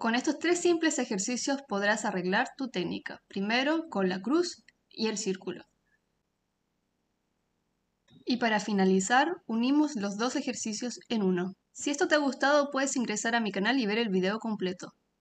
Con estos tres simples ejercicios podrás arreglar tu técnica, primero con la cruz y el círculo. Y para finalizar, unimos los dos ejercicios en uno. Si esto te ha gustado, puedes ingresar a mi canal y ver el video completo.